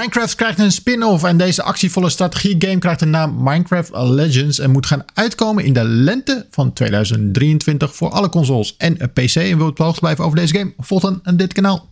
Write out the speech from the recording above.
Minecraft krijgt een spin-off en deze actievolle strategie-game krijgt de naam Minecraft Legends en moet gaan uitkomen in de lente van 2023 voor alle consoles en PC. En wil op de hoogte blijven over deze game? Volg dan dit kanaal.